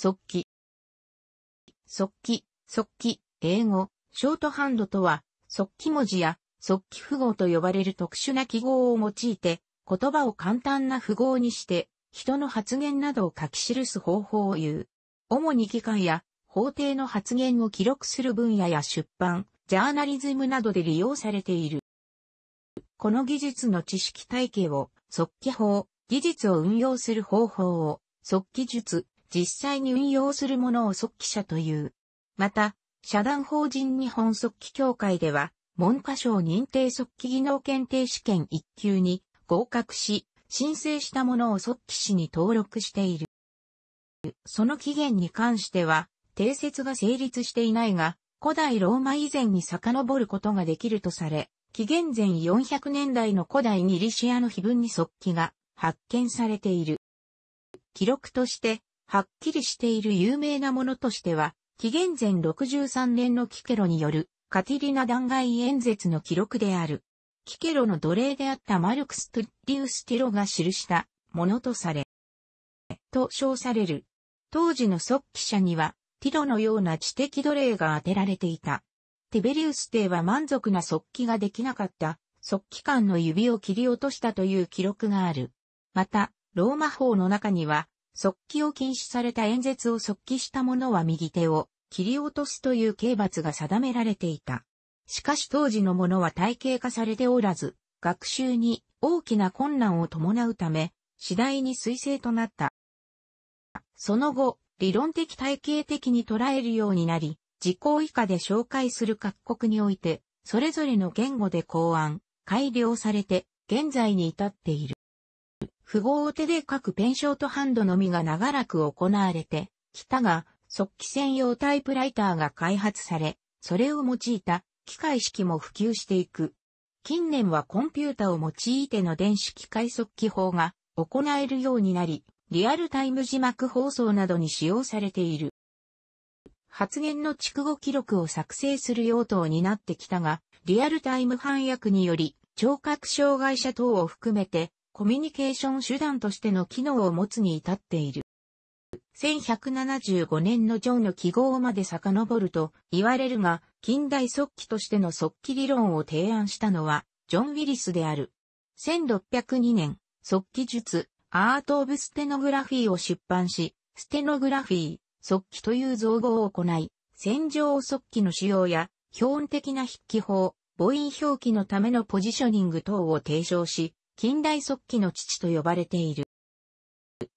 速記。速記、速記、英語、ショートハンドとは、速記文字や速記符号と呼ばれる特殊な記号を用いて、言葉を簡単な符号にして、人の発言などを書き記す方法を言う。主に機関や法廷の発言を記録する分野や出版、ジャーナリズムなどで利用されている。この技術の知識体系を、速記法、技術を運用する方法を、速記術、実際に運用するものを速記者という。また、社団法人日本速記協会では、文科省認定速記技能検定試験1級に合格し、申請したものを速記士に登録している。その期限に関しては、定説が成立していないが、古代ローマ以前に遡ることができるとされ、紀元前400年代の古代ギリシアの碑文に速記が発見されている。記録として、はっきりしている有名なものとしては、紀元前63年のキケロによるカティリナ弾劾演説の記録である。キケロの奴隷であったマルクス・トゥリウス・ティロが記したものとされ、と称される。当時の速記者には、ティロのような知的奴隷が当てられていた。ティベリウス帝は満足な速記ができなかった、速記官の指を切り落としたという記録がある。また、ローマ法の中には、即帰を禁止された演説を即帰した者は右手を切り落とすという刑罰が定められていた。しかし当時のものは体系化されておらず、学習に大きな困難を伴うため、次第に彗星となった。その後、理論的体系的に捉えるようになり、時効以下で紹介する各国において、それぞれの言語で考案、改良されて、現在に至っている。符号手で書くペンショートハンドのみが長らく行われてきたが、速記専用タイプライターが開発され、それを用いた機械式も普及していく。近年はコンピュータを用いての電子機械速記法が行えるようになり、リアルタイム字幕放送などに使用されている。発言の筑後記録を作成する用途を担ってきたが、リアルタイム翻訳により、聴覚障害者等を含めてコミュニケーション手段としての機能を持つに至っている。1175年のジョンの記号まで遡ると言われるが、近代速記としての速記理論を提案したのは、ジョン・ウィリスである。1602年、速記術、アート・オブ・ステノグラフィーを出版し、ステノグラフィー、速記という造語を行い、戦場速記の使用や、標本的な筆記法、母音表記のためのポジショニング等を提唱し、近代速記の父と呼ばれている。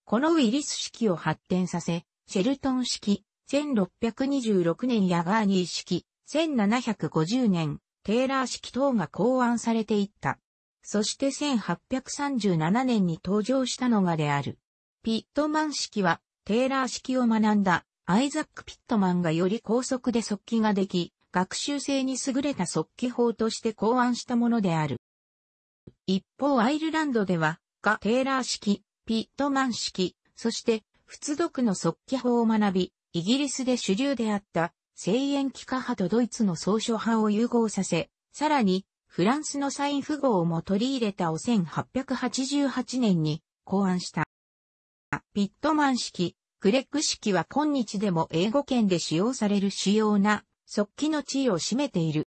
このウィリス式を発展させ、シェルトン式、1626年やガーニー式、1750年、テーラー式等が考案されていった。そして1837年に登場したのがである。ピットマン式は、テーラー式を学んだ、アイザック・ピットマンがより高速で速記ができ、学習性に優れた速記法として考案したものである。一方アイルランドでは、ガ・テーラー式、ピットマン式、そして、仏読の速記法を学び、イギリスで主流であった、声援機化派とドイツの総書派を融合させ、さらに、フランスのサイン符号も取り入れたを1888年に考案した。ピットマン式、クレック式は今日でも英語圏で使用される主要な速記の地位を占めている。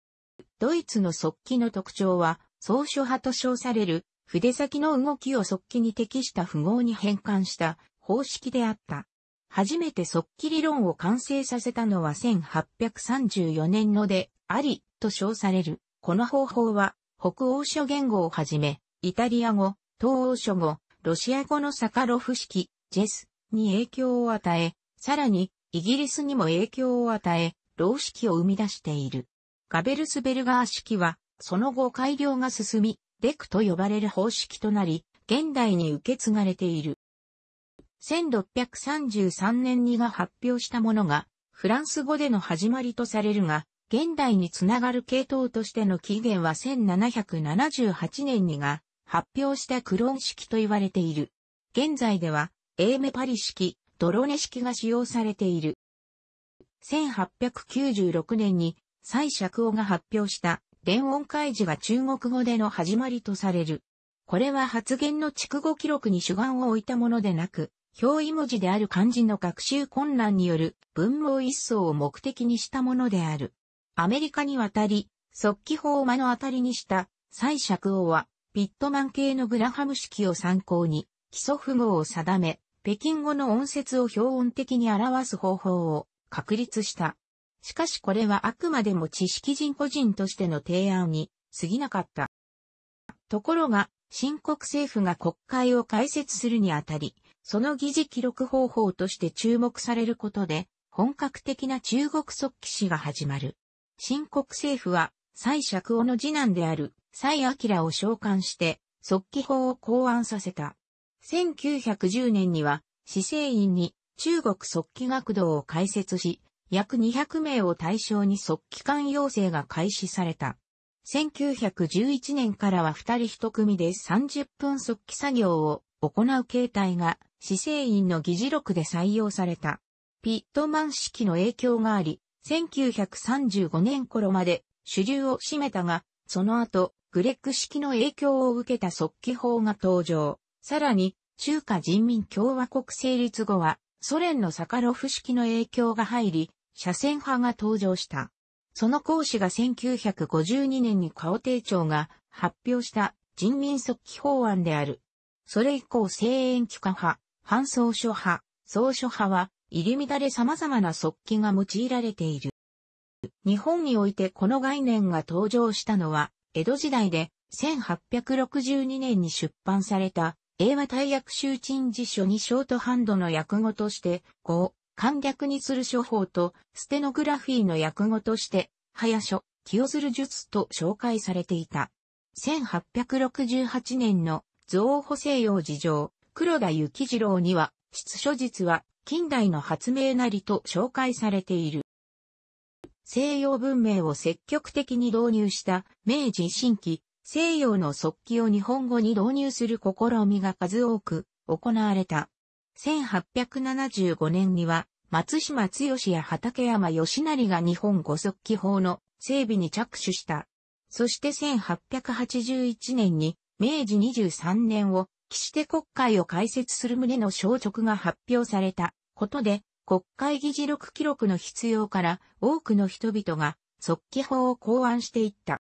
ドイツの速記の特徴は、草書派と称される、筆先の動きを速記に適した符号に変換した方式であった。初めて速記理論を完成させたのは1834年ので、あり、と称される。この方法は、北欧諸言語をはじめ、イタリア語、東欧諸語、ロシア語のサカロフ式、ジェスに影響を与え、さらに、イギリスにも影響を与え、老式を生み出している。ガベルスベルガー式は、その後改良が進み、デクと呼ばれる方式となり、現代に受け継がれている。1633年にが発表したものが、フランス語での始まりとされるが、現代につながる系統としての起源は1778年にが発表したクローン式と言われている。現在では、エーメパリ式、ドロネ式が使用されている。1896年に、蔡釈王が発表した伝音開示が中国語での始まりとされる。これは発言の筑語記録に主眼を置いたものでなく、表意文字である漢字の学習困難による文網一層を目的にしたものである。アメリカに渡り、速記法を目の当たりにした蔡釈王は、ピットマン系のグラハム式を参考に、基礎符号を定め、北京語の音節を標音的に表す方法を確立した。しかしこれはあくまでも知識人個人としての提案に過ぎなかった。ところが、新国政府が国会を開設するにあたり、その議事記録方法として注目されることで、本格的な中国即帰史が始まる。新国政府は、蔡釈王の次男である蔡明を召喚して、即帰法を考案させた。1910年には、市政院に中国即帰学堂を開設し、約200名を対象に即帰還要請が開始された。1911年からは二人一組で30分即帰作業を行う形態が、市政院の議事録で採用された。ピットマン式の影響があり、1935年頃まで主流を占めたが、その後、グレッグ式の影響を受けた即帰法が登場。さらに、中華人民共和国成立後は、ソ連のサカロフ式の影響が入り、車線派が登場した。その講師が1952年に顔定長が発表した人民速記法案である。それ以降声援機関派、反創書派、創書派は入り乱れ様々な速記が用いられている。日本においてこの概念が登場したのは、江戸時代で1862年に出版された英和大役集鎮辞書にショートハンドの訳語として、5、簡略にする処方と、ステノグラフィーの訳語として、早書、清鶴る術と紹介されていた。1868年の造補西洋事情、黒田幸次郎には、出書術は近代の発明なりと紹介されている。西洋文明を積極的に導入した明治新規、西洋の速記を日本語に導入する試みが数多く行われた。1875年には、松島剛や畠山義成が日本五速記法の整備に着手した。そして1881年に、明治23年を、岸手国会を開設する旨の招職が発表されたことで、国会議事録記録の必要から多くの人々が速記法を考案していった。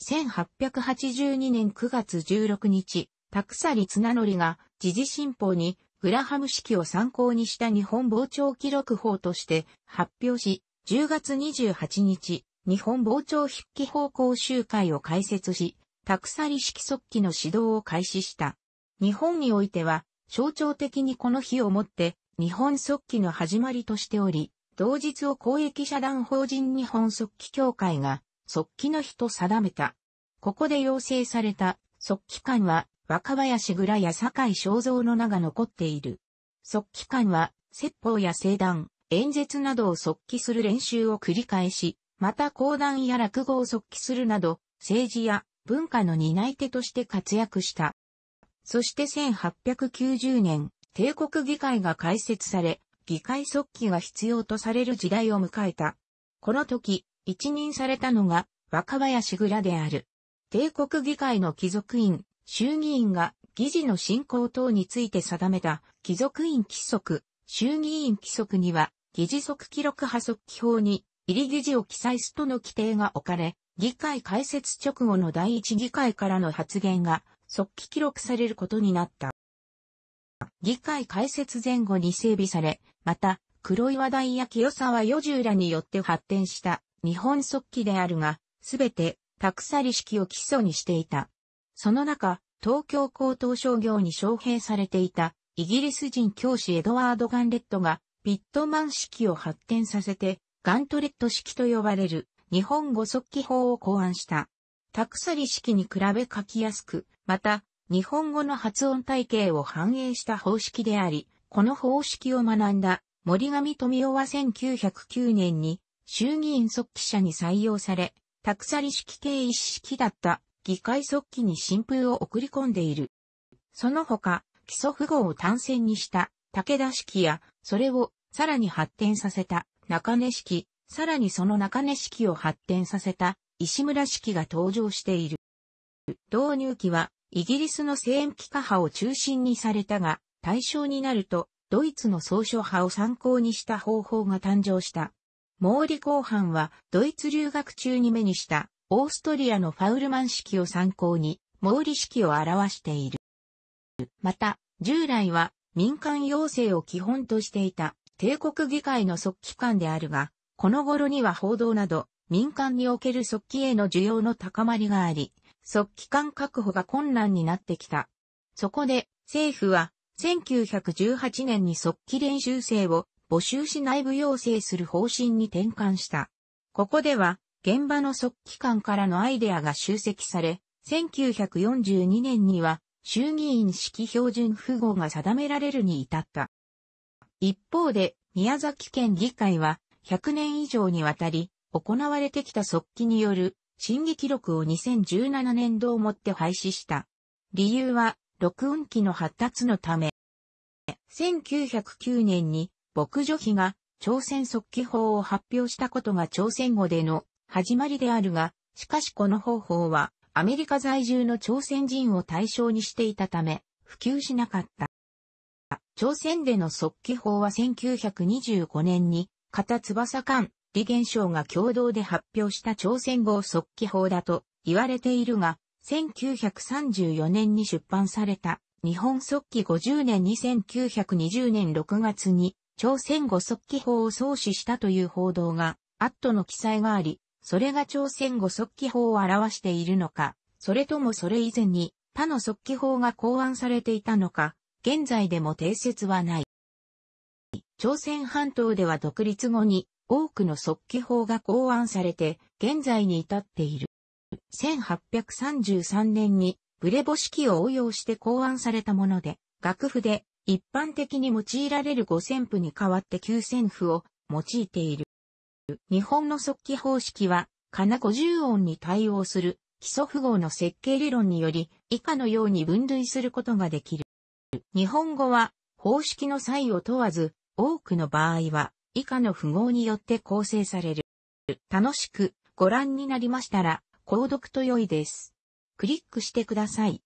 1882年9月16日、たくさり綱則が時事新報にグラハム式を参考にした日本傍聴記録法として発表し、10月28日、日本傍聴筆記法講習会を開設し、託さり式速記の指導を開始した。日本においては、象徴的にこの日をもって、日本速記の始まりとしており、同日を公益社団法人日本速記協会が、速記の日と定めた。ここで要請された速記間は、若林蔵や坂井正造の名が残っている。即帰館は、説法や聖談、演説などを即帰する練習を繰り返し、また講談や落語を即帰するなど、政治や文化の担い手として活躍した。そして1890年、帝国議会が開設され、議会即帰が必要とされる時代を迎えた。この時、一任されたのが若林蔵である。帝国議会の貴族院、衆議院が議事の進行等について定めた貴族院規則、衆議院規則には、議事則記録破則記法に、入り議事を記載すとの規定が置かれ、議会開設直後の第一議会からの発言が即記記録されることになった。議会開設前後に整備され、また、黒岩大や清沢与十らによって発展した日本速記であるが、すべて、たくさり式を基礎にしていた。その中、東京高等商業に招聘されていたイギリス人教師エドワード・ガンレットがピットマン式を発展させてガントレット式と呼ばれる日本語速記法を考案した。タクサリ式に比べ書きやすく、また日本語の発音体系を反映した方式であり、この方式を学んだ森上富夫は1909年に衆議院速記者に採用され、タクサリ式系一式だった議会速記に新風を送り込んでいる。その他、基礎符号を単線にした武田式や、それをさらに発展させた中根式、さらにその中根式を発展させた石村式が登場している。導入期はイギリスの西遠機科派を中心にされたが、対象になるとドイツの総書派を参考にした方法が誕生した。毛利後半はドイツ留学中に目にしたオーストリアのファウルマン式を参考に、毛利式を表している。また、従来は民間要請を基本としていた帝国議会の即帰官であるが、この頃には報道など民間における即帰への需要の高まりがあり、即帰官確保が困難になってきた。そこで政府は1918年に即帰練習生を募集し内部要請する方針に転換した。ここでは現場の速記官からのアイデアが集積され、1942年には衆議院式標準符号が定められるに至った。一方で、宮崎県議会は100年以上にわたり行われてきた速記による審議記録を2017年度をもって廃止した。理由は録音機の発達のため。1909年に牧除費が朝鮮速記法を発表したことが朝鮮語での始まりであるが、しかしこの方法はアメリカ在住の朝鮮人を対象にしていたため、普及しなかった。朝鮮での速記法は1925年に、片翼間、李元賞が共同で発表した朝鮮語速記法だと言われているが、1934年に出版された日本速記50年2 9 2 0年6月に朝鮮語速記法を創始したという報道が、アットの記載があり、それが朝鮮語速記法を表しているのか、それともそれ以前に他の速記法が考案されていたのか、現在でも定説はない。朝鮮半島では独立後に多くの速記法が考案されて、現在に至っている。1833年にブレボ式を応用して考案されたもので、楽譜で一般的に用いられる五線譜に代わって九線譜を用いている。日本の速記方式は、かな50音に対応する基礎符号の設計理論により、以下のように分類することができる。日本語は、方式の際を問わず、多くの場合は、以下の符号によって構成される。楽しくご覧になりましたら、購読と良いです。クリックしてください。